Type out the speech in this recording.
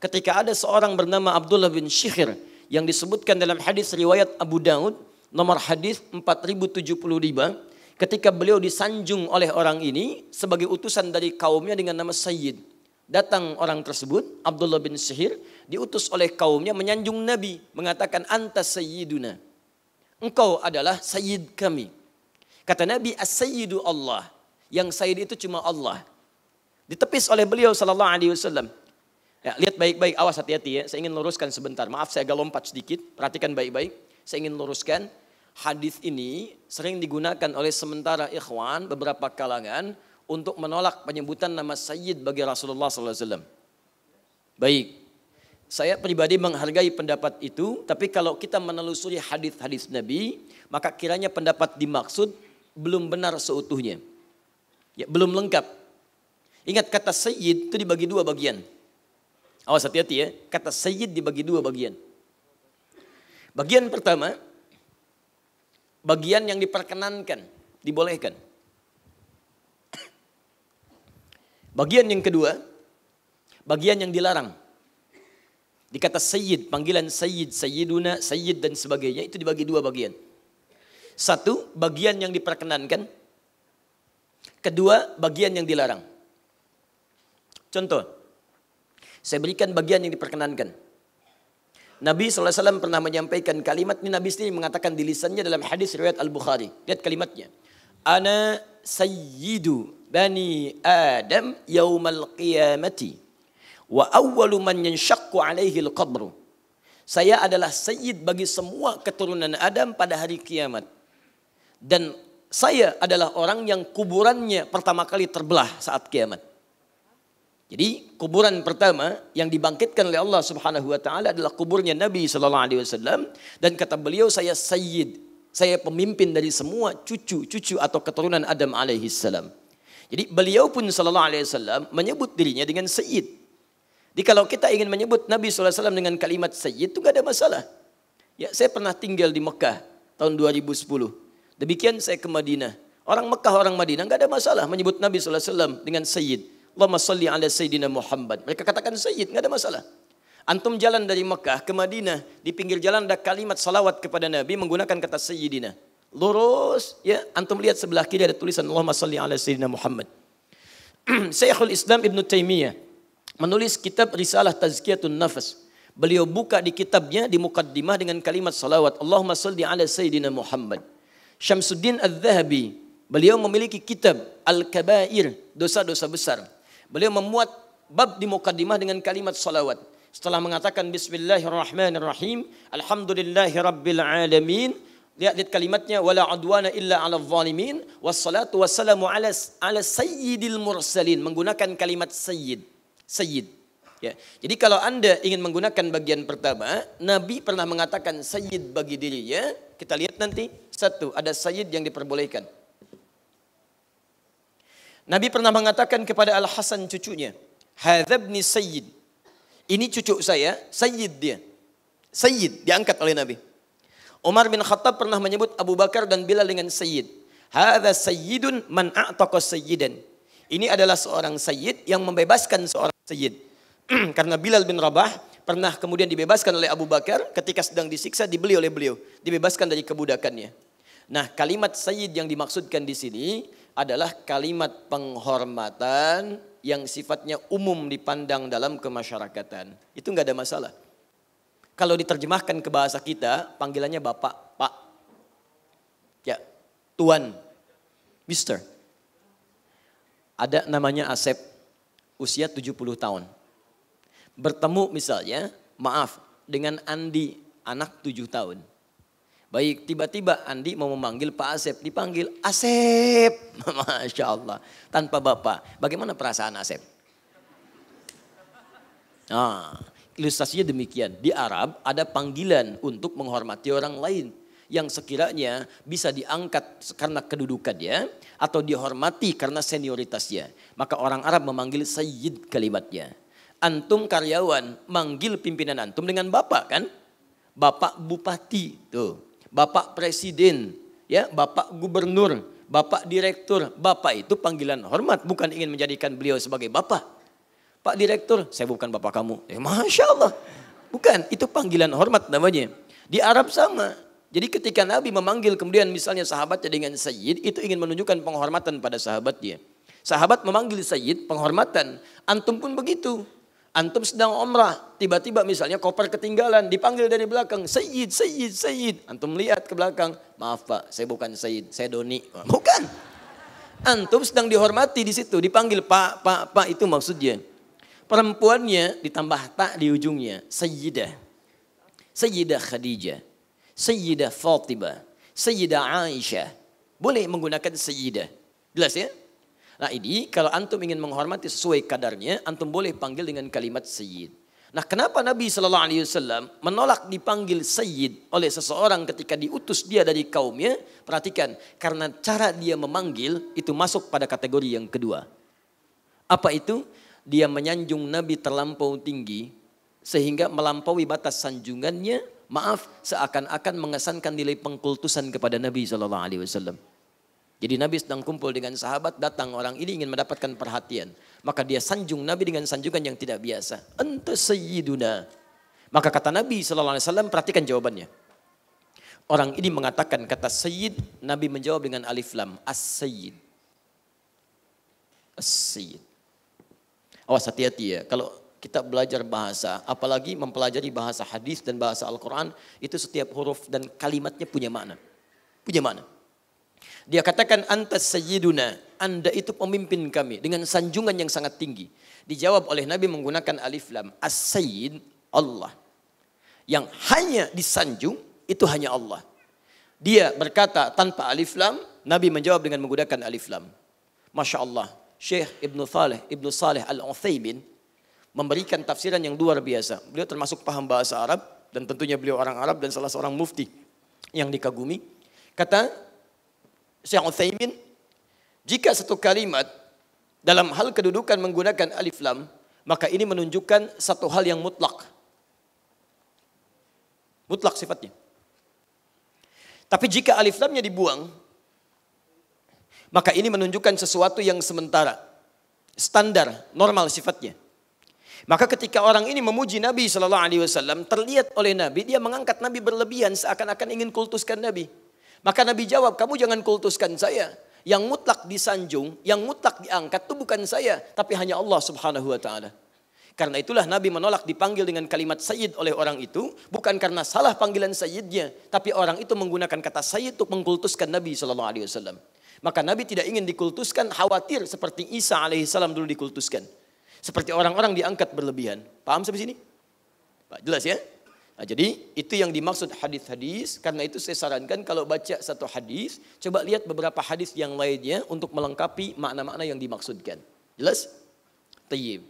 ketika ada seorang bernama Abdullah bin Syikhir yang disebutkan dalam hadis riwayat Abu Daud nomor hadis 4075 ketika beliau disanjung oleh orang ini sebagai utusan dari kaumnya dengan nama Sayyid. Datang orang tersebut, Abdullah bin Syihir, diutus oleh kaumnya menyanjung Nabi, mengatakan anta sayyiduna. Engkau adalah sayyid kami. Kata Nabi, as-sayyidu Allah. Yang sayyid itu cuma Allah. Ditepis oleh beliau sallallahu alaihi wasallam. Ya, lihat baik-baik, awas hati-hati ya. Saya ingin luruskan sebentar. Maaf saya agak lompat sedikit. Perhatikan baik-baik. Saya ingin luruskan hadis ini sering digunakan oleh sementara ikhwan beberapa kalangan untuk menolak penyebutan nama Sayyid bagi Rasulullah SAW. Baik, saya pribadi menghargai pendapat itu, tapi kalau kita menelusuri hadis-hadis Nabi, maka kiranya pendapat dimaksud belum benar seutuhnya. Ya, belum lengkap. Ingat kata Sayyid itu dibagi dua bagian Awas hati-hati ya, kata sayyid dibagi dua bagian. Bagian pertama, bagian yang diperkenankan, dibolehkan. Bagian yang kedua, bagian yang dilarang. Dikata sayyid, panggilan sayyid, sayyiduna, sayyid dan sebagainya itu dibagi dua bagian. Satu, bagian yang diperkenankan. Kedua, bagian yang dilarang. Contoh, saya berikan bagian yang diperkenankan. Nabi SAW pernah menyampaikan kalimat ini Nabi sendiri mengatakan di lisannya dalam hadis riwayat Al-Bukhari. Lihat kalimatnya. Ana sayyidu bani Adam yaumal qiyamati wa awwalu man yanshakku alaihi al-qabru. Saya adalah sayyid bagi semua keturunan Adam pada hari kiamat. Dan saya adalah orang yang kuburannya pertama kali terbelah saat kiamat. Jadi kuburan pertama yang dibangkitkan oleh Allah Subhanahu wa taala adalah kuburnya Nabi sallallahu alaihi wasallam dan kata beliau saya sayyid, saya pemimpin dari semua cucu-cucu atau keturunan Adam alaihi salam. Jadi beliau pun sallallahu alaihi wasallam menyebut dirinya dengan sayyid. Jadi kalau kita ingin menyebut Nabi sallallahu alaihi wasallam dengan kalimat sayyid itu gak ada masalah. Ya, saya pernah tinggal di Mekah tahun 2010. Demikian saya ke Madinah. Orang Mekah, orang Madinah gak ada masalah menyebut Nabi sallallahu alaihi wasallam dengan sayyid. Allahumma salli ala Sayyidina Muhammad. Mereka katakan Sayyid, nggak ada masalah. Antum jalan dari Mekah ke Madinah, di pinggir jalan ada kalimat salawat kepada Nabi menggunakan kata Sayyidina. Lurus, ya. Antum lihat sebelah kiri ada tulisan Allahumma salli ala Sayyidina Muhammad. Syekhul Islam Ibn Taimiyah menulis kitab Risalah Tazkiyatun Nafas. Beliau buka di kitabnya di mukaddimah dengan kalimat salawat Allahumma salli ala Sayyidina Muhammad. Syamsuddin Al-Zahabi, beliau memiliki kitab Al-Kabair, dosa-dosa besar. Beliau memuat bab di mukadimah dengan kalimat salawat. Setelah mengatakan bismillahirrahmanirrahim, alhamdulillahi alamin, lihat, lihat kalimatnya wala adwana illa ala zalimin wassalatu wassalamu ala ala sayyidil mursalin menggunakan kalimat sayyid. Sayyid. Ya. Jadi kalau Anda ingin menggunakan bagian pertama, Nabi pernah mengatakan sayyid bagi dirinya. Kita lihat nanti satu, ada sayyid yang diperbolehkan. Nabi pernah mengatakan kepada Al-Hasan cucunya, Hadzabni Sayyid. Ini cucu saya, Sayyid dia. Sayyid, diangkat oleh Nabi. Umar bin Khattab pernah menyebut Abu Bakar dan Bilal dengan Sayyid. Hadza Sayyidun man a'taqa Sayyidan. Ini adalah seorang Sayyid yang membebaskan seorang Sayyid. Karena Bilal bin Rabah pernah kemudian dibebaskan oleh Abu Bakar ketika sedang disiksa dibeli oleh beliau. Dibebaskan dari kebudakannya. Nah kalimat Sayyid yang dimaksudkan di sini adalah kalimat penghormatan yang sifatnya umum dipandang dalam kemasyarakatan. Itu nggak ada masalah. Kalau diterjemahkan ke bahasa kita, panggilannya bapak, pak, ya, tuan, mister. Ada namanya Asep, usia 70 tahun. Bertemu misalnya, maaf, dengan Andi, anak 7 tahun Baik, tiba-tiba Andi mau memanggil Pak Asep, dipanggil Asep. Masya Allah, tanpa Bapak. Bagaimana perasaan Asep? Nah, ilustrasinya demikian. Di Arab ada panggilan untuk menghormati orang lain yang sekiranya bisa diangkat karena kedudukannya atau dihormati karena senioritasnya. Maka orang Arab memanggil sayyid kalimatnya. Antum karyawan manggil pimpinan antum dengan bapak kan? Bapak bupati tuh Bapak Presiden, ya, Bapak Gubernur, Bapak Direktur. Bapak itu panggilan hormat, bukan ingin menjadikan beliau sebagai bapak. Pak Direktur, saya bukan bapak kamu. Eh, Masya Allah. Bukan, itu panggilan hormat namanya. Di Arab sama. Jadi ketika Nabi memanggil kemudian misalnya sahabatnya dengan Sayyid, itu ingin menunjukkan penghormatan pada sahabatnya. Sahabat memanggil Sayyid penghormatan. Antum pun begitu. Antum sedang omrah, tiba-tiba misalnya koper ketinggalan, dipanggil dari belakang, Sayyid, Sayyid, Sayyid. Antum lihat ke belakang, maaf Pak, saya bukan Sayyid, saya Doni. Bukan. Antum sedang dihormati di situ, dipanggil Pak, Pak, Pak, itu maksudnya. Perempuannya ditambah tak di ujungnya, Sayyidah. Sayyidah Khadijah, Sayyidah Fatimah, Sayyidah Aisyah. Boleh menggunakan Sayyidah. Jelas ya? Nah ini kalau antum ingin menghormati sesuai kadarnya, antum boleh panggil dengan kalimat sayyid. Nah kenapa Nabi Shallallahu Alaihi Wasallam menolak dipanggil sayyid oleh seseorang ketika diutus dia dari kaumnya? Perhatikan, karena cara dia memanggil itu masuk pada kategori yang kedua. Apa itu? Dia menyanjung Nabi terlampau tinggi sehingga melampaui batas sanjungannya. Maaf, seakan-akan mengesankan nilai pengkultusan kepada Nabi Shallallahu Alaihi Wasallam. Jadi Nabi sedang kumpul dengan sahabat, datang orang ini ingin mendapatkan perhatian. Maka dia sanjung Nabi dengan sanjungan yang tidak biasa. Anta sayyiduna. Maka kata Nabi SAW, perhatikan jawabannya. Orang ini mengatakan kata sayyid, Nabi menjawab dengan alif lam, as-sayyid. As-sayyid. Awas hati-hati ya, kalau kita belajar bahasa, apalagi mempelajari bahasa hadis dan bahasa Al-Quran, itu setiap huruf dan kalimatnya punya makna. Punya makna. Dia katakan antas sayyiduna, Anda itu pemimpin kami dengan sanjungan yang sangat tinggi. Dijawab oleh Nabi menggunakan alif lam, as-sayyid Allah. Yang hanya disanjung itu hanya Allah. Dia berkata tanpa alif lam, Nabi menjawab dengan menggunakan alif lam. Masya Allah, Syekh Ibn Saleh, Ibn Saleh Al-Uthaymin memberikan tafsiran yang luar biasa. Beliau termasuk paham bahasa Arab dan tentunya beliau orang Arab dan salah seorang mufti yang dikagumi. Kata Syekh Uthaymin, jika satu kalimat dalam hal kedudukan menggunakan alif lam, maka ini menunjukkan satu hal yang mutlak. Mutlak sifatnya. Tapi jika alif lamnya dibuang, maka ini menunjukkan sesuatu yang sementara. Standar, normal sifatnya. Maka ketika orang ini memuji Nabi Shallallahu Alaihi Wasallam, terlihat oleh Nabi dia mengangkat Nabi berlebihan seakan-akan ingin kultuskan Nabi. Maka Nabi jawab, kamu jangan kultuskan saya. Yang mutlak disanjung, yang mutlak diangkat itu bukan saya. Tapi hanya Allah subhanahu wa ta'ala. Karena itulah Nabi menolak dipanggil dengan kalimat Sayyid oleh orang itu. Bukan karena salah panggilan Sayyidnya. Tapi orang itu menggunakan kata Sayyid untuk mengkultuskan Nabi SAW. Maka Nabi tidak ingin dikultuskan khawatir seperti Isa alaihissalam dulu dikultuskan. Seperti orang-orang diangkat berlebihan. Paham sampai sini? Pak, jelas ya? Nah, jadi itu yang dimaksud hadis-hadis. Karena itu saya sarankan kalau baca satu hadis, coba lihat beberapa hadis yang lainnya untuk melengkapi makna-makna yang dimaksudkan. Jelas? Tayyib.